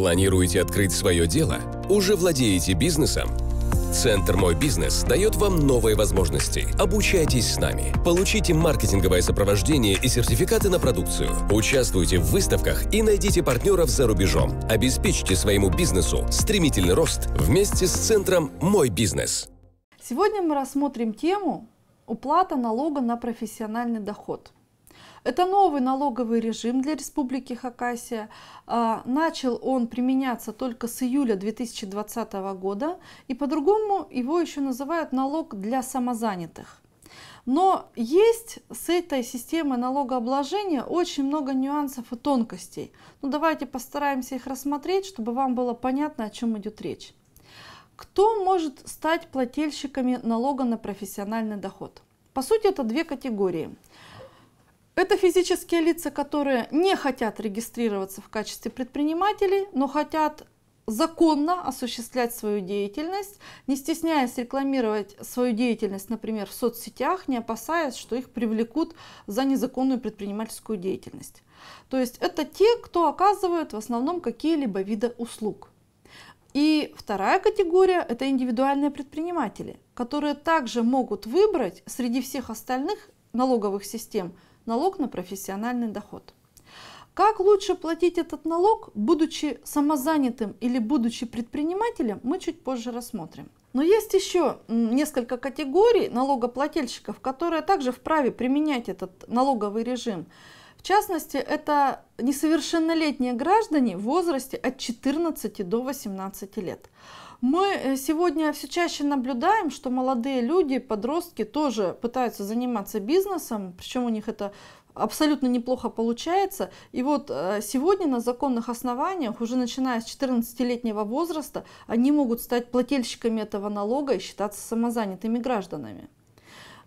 Планируете открыть свое дело? Уже владеете бизнесом? Центр «Мой бизнес» дает вам новые возможности. Обучайтесь с нами. Получите маркетинговое сопровождение и сертификаты на продукцию. Участвуйте в выставках и найдите партнеров за рубежом. Обеспечьте своему бизнесу стремительный рост вместе с центром «Мой бизнес». Сегодня мы рассмотрим тему «Уплата налога на профессиональный доход». Это новый налоговый режим для Республики Хакасия. А, начал он применяться только с июля 2020 года и по-другому его еще называют налог для самозанятых. Но есть с этой системой налогообложения очень много нюансов и тонкостей. Ну, давайте постараемся их рассмотреть, чтобы вам было понятно, о чем идет речь. Кто может стать плательщиками налога на профессиональный доход? По сути, это две категории. Это физические лица, которые не хотят регистрироваться в качестве предпринимателей, но хотят законно осуществлять свою деятельность, не стесняясь рекламировать свою деятельность, например, в соцсетях, не опасаясь, что их привлекут за незаконную предпринимательскую деятельность. То есть это те, кто оказывают в основном какие-либо виды услуг. И вторая категория – это индивидуальные предприниматели, которые также могут выбрать среди всех остальных налоговых систем – налог на профессиональный доход. Как лучше платить этот налог, будучи самозанятым или будучи предпринимателем, мы чуть позже рассмотрим. Но есть еще несколько категорий налогоплательщиков, которые также вправе применять этот налоговый режим. В частности, это несовершеннолетние граждане в возрасте от 14 до 18 лет. Мы э, сегодня все чаще наблюдаем, что молодые люди, подростки тоже пытаются заниматься бизнесом, причем у них это абсолютно неплохо получается. И вот э, сегодня на законных основаниях, уже начиная с 14-летнего возраста, они могут стать плательщиками этого налога и считаться самозанятыми гражданами.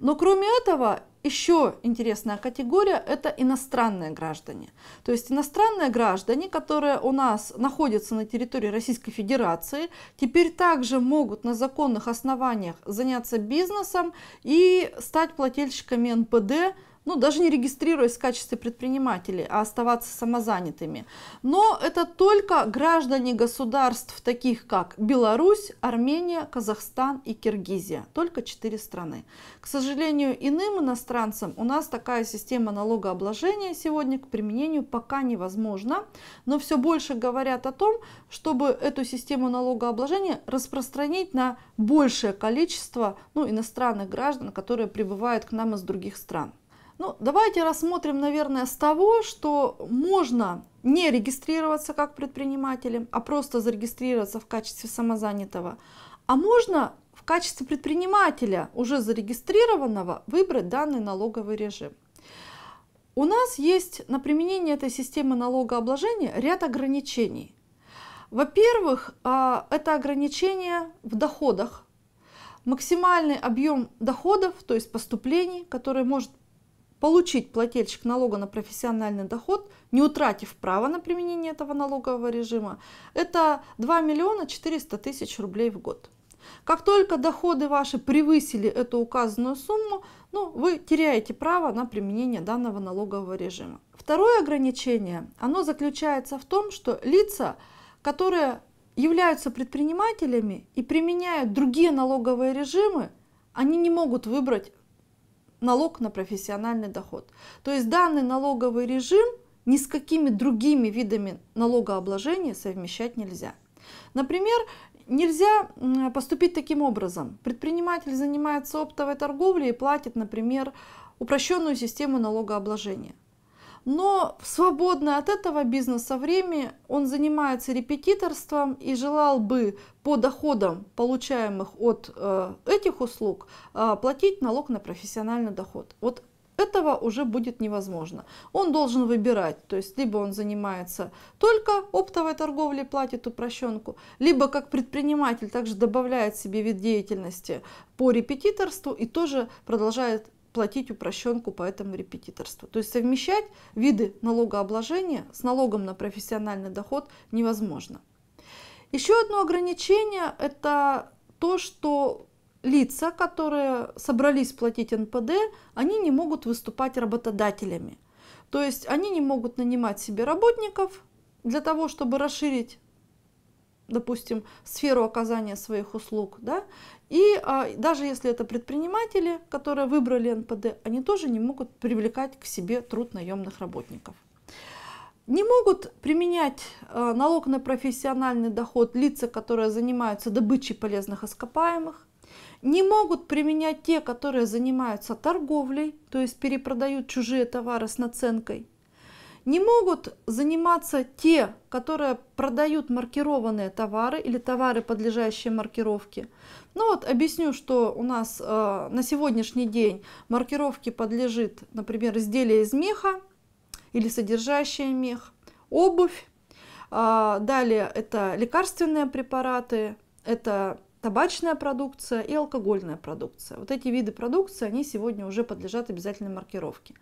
Но кроме этого, еще интересная категория – это иностранные граждане. То есть иностранные граждане, которые у нас находятся на территории Российской Федерации, теперь также могут на законных основаниях заняться бизнесом и стать плательщиками НПД ну, даже не регистрируясь в качестве предпринимателей, а оставаться самозанятыми. Но это только граждане государств, таких как Беларусь, Армения, Казахстан и Киргизия. Только четыре страны. К сожалению, иным иностранцам у нас такая система налогообложения сегодня к применению пока невозможна, но все больше говорят о том, чтобы эту систему налогообложения распространить на большее количество ну, иностранных граждан, которые прибывают к нам из других стран. Ну, давайте рассмотрим, наверное, с того, что можно не регистрироваться как предпринимателем, а просто зарегистрироваться в качестве самозанятого, а можно в качестве предпринимателя, уже зарегистрированного, выбрать данный налоговый режим. У нас есть на применение этой системы налогообложения ряд ограничений. Во-первых, а, это ограничение в доходах, максимальный объем доходов, то есть поступлений, которые может получить плательщик налога на профессиональный доход, не утратив права на применение этого налогового режима, это 2 миллиона 400 тысяч рублей в год. Как только доходы ваши превысили эту указанную сумму, ну, вы теряете право на применение данного налогового режима. Второе ограничение, оно заключается в том, что лица, которые являются предпринимателями и применяют другие налоговые режимы, они не могут выбрать налог на профессиональный доход. То есть данный налоговый режим ни с какими другими видами налогообложения совмещать нельзя. Например, нельзя поступить таким образом. Предприниматель занимается оптовой торговлей и платит, например, упрощенную систему налогообложения. Но в свободное от этого бизнеса время он занимается репетиторством и желал бы по доходам, получаемых от э, этих услуг, э, платить налог на профессиональный доход. Вот этого уже будет невозможно. Он должен выбирать, то есть либо он занимается только оптовой торговлей, платит упрощенку, либо как предприниматель также добавляет себе вид деятельности по репетиторству и тоже продолжает платить упрощенку по этому репетиторству. То есть совмещать виды налогообложения с налогом на профессиональный доход невозможно. Еще одно ограничение – это то, что лица, которые собрались платить НПД, они не могут выступать работодателями. То есть они не могут нанимать себе работников для того, чтобы расширить допустим, сферу оказания своих услуг, да, и а, даже если это предприниматели, которые выбрали НПД, они тоже не могут привлекать к себе труд наемных работников. Не могут применять а, налог на профессиональный доход лица, которые занимаются добычей полезных ископаемых. Не могут применять те, которые занимаются торговлей, то есть перепродают чужие товары с наценкой не могут заниматься те, которые продают маркированные товары или товары, подлежащие маркировке. Ну вот объясню, что у нас э, на сегодняшний день маркировке подлежит, например, изделие из меха или содержащее мех, обувь, э, далее это лекарственные препараты, это табачная продукция и алкогольная продукция. Вот эти виды продукции, они сегодня уже подлежат обязательной маркировке.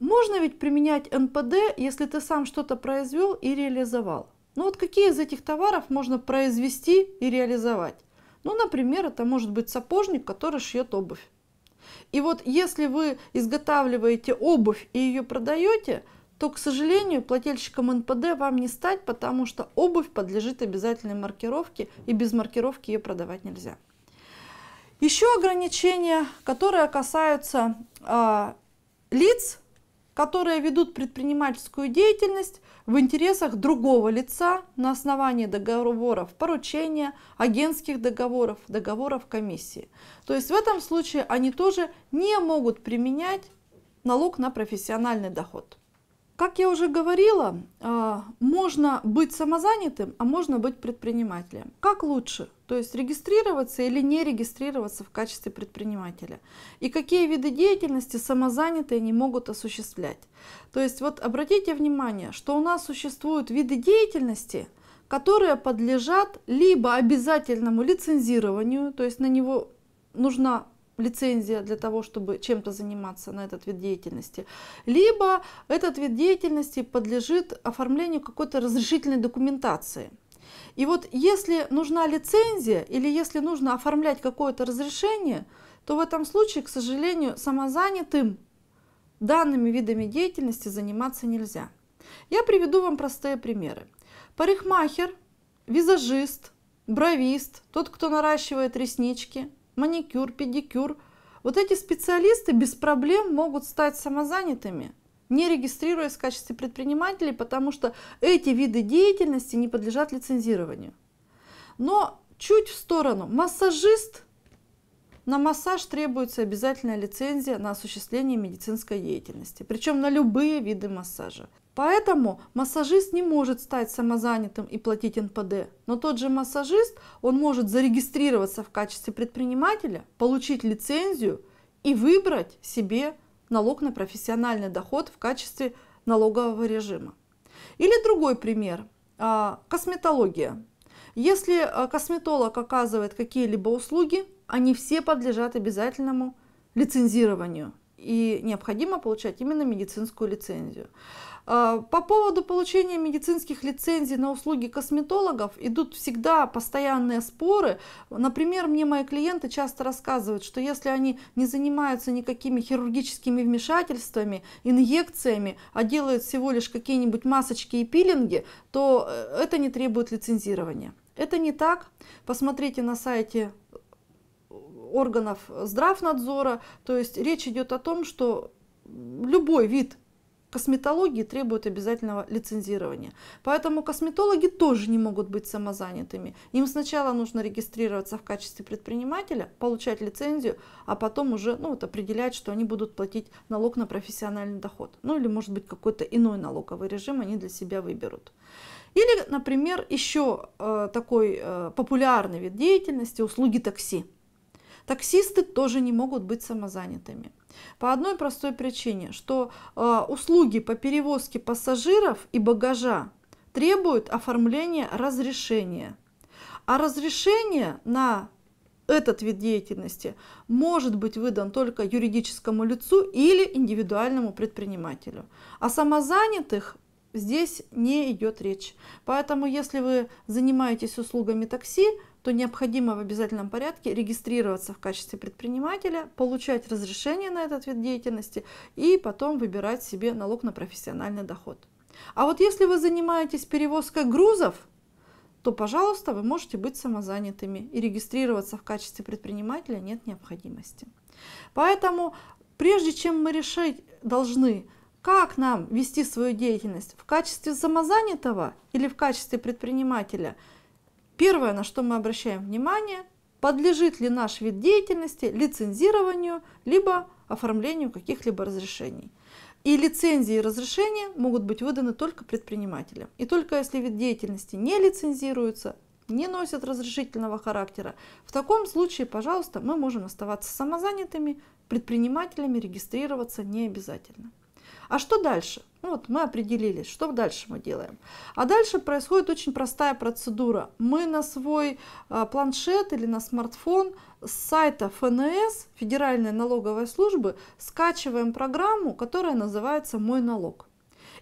Можно ведь применять НПД, если ты сам что-то произвел и реализовал. Но ну вот какие из этих товаров можно произвести и реализовать? Ну, например, это может быть сапожник, который шьет обувь. И вот если вы изготавливаете обувь и ее продаете, то, к сожалению, плательщиком НПД вам не стать, потому что обувь подлежит обязательной маркировке, и без маркировки ее продавать нельзя. Еще ограничения, которые касаются э, лиц, которые ведут предпринимательскую деятельность в интересах другого лица на основании договоров поручения, агентских договоров, договоров комиссии. То есть в этом случае они тоже не могут применять налог на профессиональный доход. Как я уже говорила, а, можно быть самозанятым, а можно быть предпринимателем. Как лучше? То есть регистрироваться или не регистрироваться в качестве предпринимателя. И какие виды деятельности самозанятые не могут осуществлять. То есть вот обратите внимание, что у нас существуют виды деятельности, которые подлежат либо обязательному лицензированию, то есть на него нужна лицензия для того, чтобы чем-то заниматься на этот вид деятельности, либо этот вид деятельности подлежит оформлению какой-то разрешительной документации. И вот если нужна лицензия или если нужно оформлять какое-то разрешение, то в этом случае, к сожалению, самозанятым данными видами деятельности заниматься нельзя. Я приведу вам простые примеры. Парикмахер, визажист, бровист, тот, кто наращивает реснички, маникюр, педикюр. Вот эти специалисты без проблем могут стать самозанятыми – не регистрируясь в качестве предпринимателей, потому что эти виды деятельности не подлежат лицензированию. Но чуть в сторону. Массажист, на массаж требуется обязательная лицензия на осуществление медицинской деятельности, причем на любые виды массажа. Поэтому массажист не может стать самозанятым и платить НПД. Но тот же массажист, он может зарегистрироваться в качестве предпринимателя, получить лицензию и выбрать себе налог на профессиональный доход в качестве налогового режима. Или другой пример. А, косметология. Если а, косметолог оказывает какие-либо услуги, они все подлежат обязательному лицензированию и необходимо получать именно медицинскую лицензию. А, по поводу получения медицинских лицензий на услуги косметологов идут всегда постоянные споры. Например, мне мои клиенты часто рассказывают, что если они не занимаются никакими хирургическими вмешательствами, инъекциями, а делают всего лишь какие-нибудь масочки и пилинги, то э, это не требует лицензирования. Это не так. Посмотрите на сайте э, органов здравнадзора. То есть речь идет о том, что любой вид косметологии требуют обязательного лицензирования. Поэтому косметологи тоже не могут быть самозанятыми. Им сначала нужно регистрироваться в качестве предпринимателя, получать лицензию, а потом уже ну, вот, определять, что они будут платить налог на профессиональный доход. Ну или может быть какой-то иной налоговый режим они для себя выберут. Или, например, еще э, такой э, популярный вид деятельности – услуги такси. Таксисты тоже не могут быть самозанятыми. По одной простой причине, что э, услуги по перевозке пассажиров и багажа требуют оформления разрешения. А разрешение на этот вид деятельности может быть выдан только юридическому лицу или индивидуальному предпринимателю. А самозанятых здесь не идет речь. Поэтому, если вы занимаетесь услугами такси, то необходимо в обязательном порядке регистрироваться в качестве предпринимателя, получать разрешение на этот вид деятельности и потом выбирать себе налог на профессиональный доход. А вот если вы занимаетесь перевозкой грузов, то, пожалуйста, вы можете быть самозанятыми и регистрироваться в качестве предпринимателя нет необходимости. Поэтому, прежде чем мы решить должны, как нам вести свою деятельность в качестве самозанятого или в качестве предпринимателя – Первое, на что мы обращаем внимание, подлежит ли наш вид деятельности лицензированию, либо оформлению каких-либо разрешений. И лицензии и разрешения могут быть выданы только предпринимателям. И только если вид деятельности не лицензируется, не носит разрешительного характера, в таком случае, пожалуйста, мы можем оставаться самозанятыми, предпринимателями регистрироваться не обязательно. А что дальше? Ну вот мы определились, что дальше мы делаем. А дальше происходит очень простая процедура. Мы на свой а, планшет или на смартфон с сайта ФНС, Федеральной налоговой службы, скачиваем программу, которая называется «Мой налог».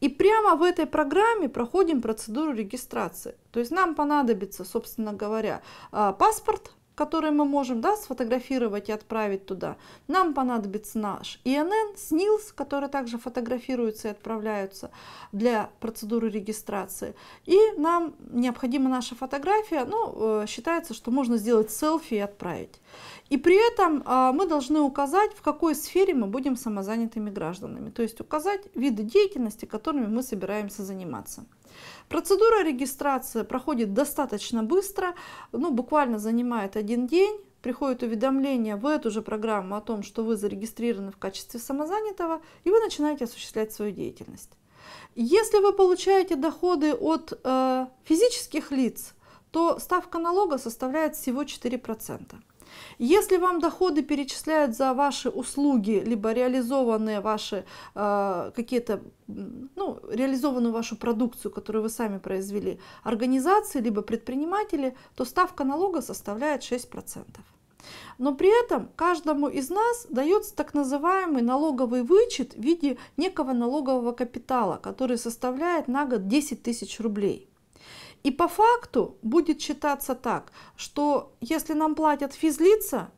И прямо в этой программе проходим процедуру регистрации. То есть нам понадобится, собственно говоря, а, паспорт, который мы можем да, сфотографировать и отправить туда. Нам понадобится наш ИНН, СНИЛС, которые также фотографируются и отправляются для процедуры регистрации. И нам необходима наша фотография, ну, э, считается, что можно сделать селфи и отправить. И при этом а, мы должны указать, в какой сфере мы будем самозанятыми гражданами, то есть указать виды деятельности, которыми мы собираемся заниматься. Процедура регистрации проходит достаточно быстро, ну, буквально занимает один день. Приходит уведомление в эту же программу о том, что вы зарегистрированы в качестве самозанятого, и вы начинаете осуществлять свою деятельность. Если вы получаете доходы от э, физических лиц, то ставка налога составляет всего 4%. Если вам доходы перечисляют за ваши услуги, либо реализованные ваши э, какие-то, ну, реализованную вашу продукцию, которую вы сами произвели, организации, либо предприниматели, то ставка налога составляет 6%. Но при этом каждому из нас дается так называемый налоговый вычет в виде некого налогового капитала, который составляет на год 10 тысяч рублей. И по факту будет считаться так, что если нам платят физлица,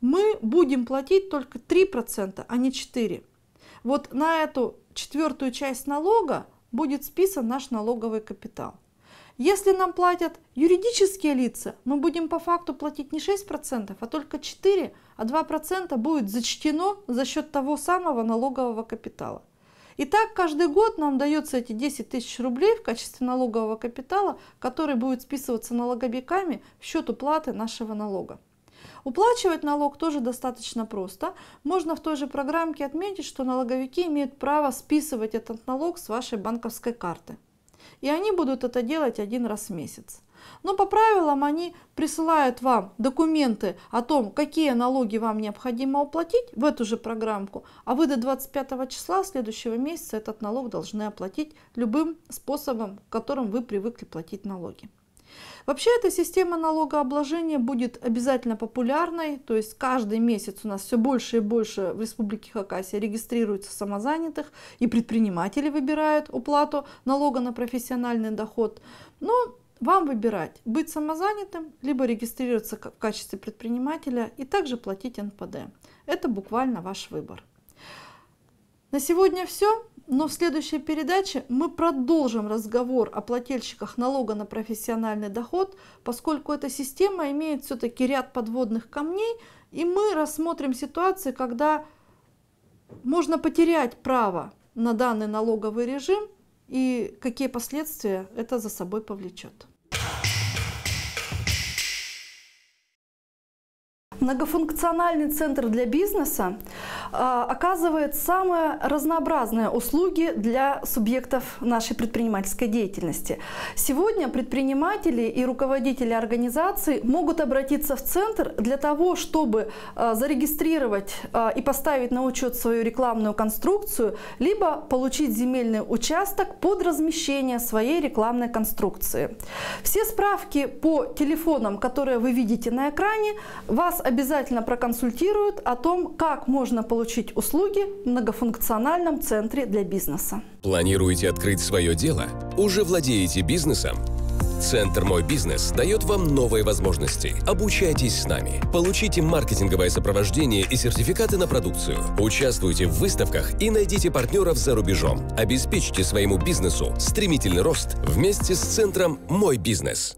мы будем платить только 3%, а не 4%. Вот на эту четвертую часть налога будет списан наш налоговый капитал. Если нам платят юридические лица, мы будем по факту платить не 6%, а только 4%, а 2% будет зачтено за счет того самого налогового капитала. И так каждый год нам дается эти 10 тысяч рублей в качестве налогового капитала, который будет списываться налогобеками в счет уплаты нашего налога. Уплачивать налог тоже достаточно просто. Можно в той же программке отметить, что налоговики имеют право списывать этот налог с вашей банковской карты. И они будут это делать один раз в месяц. Но по правилам они присылают вам документы о том, какие налоги вам необходимо уплатить в эту же программку, а вы до 25 числа следующего месяца этот налог должны оплатить любым способом, которым вы привыкли платить налоги. Вообще эта система налогообложения будет обязательно популярной, то есть каждый месяц у нас все больше и больше в Республике Хакасия регистрируется самозанятых, и предприниматели выбирают уплату налога на профессиональный доход. Но вам выбирать быть самозанятым, либо регистрироваться в качестве предпринимателя и также платить НПД. Это буквально ваш выбор. На сегодня все, но в следующей передаче мы продолжим разговор о плательщиках налога на профессиональный доход, поскольку эта система имеет все-таки ряд подводных камней, и мы рассмотрим ситуацию, когда можно потерять право на данный налоговый режим – и какие последствия это за собой повлечет. Многофункциональный центр для бизнеса а, оказывает самые разнообразные услуги для субъектов нашей предпринимательской деятельности. Сегодня предприниматели и руководители организаций могут обратиться в центр для того, чтобы а, зарегистрировать а, и поставить на учет свою рекламную конструкцию, либо получить земельный участок под размещение своей рекламной конструкции. Все справки по телефонам, которые вы видите на экране, вас обязательно обязательно проконсультируют о том, как можно получить услуги в многофункциональном центре для бизнеса. Планируете открыть свое дело? Уже владеете бизнесом? Центр «Мой бизнес» дает вам новые возможности. Обучайтесь с нами. Получите маркетинговое сопровождение и сертификаты на продукцию. Участвуйте в выставках и найдите партнеров за рубежом. Обеспечьте своему бизнесу стремительный рост вместе с центром «Мой бизнес».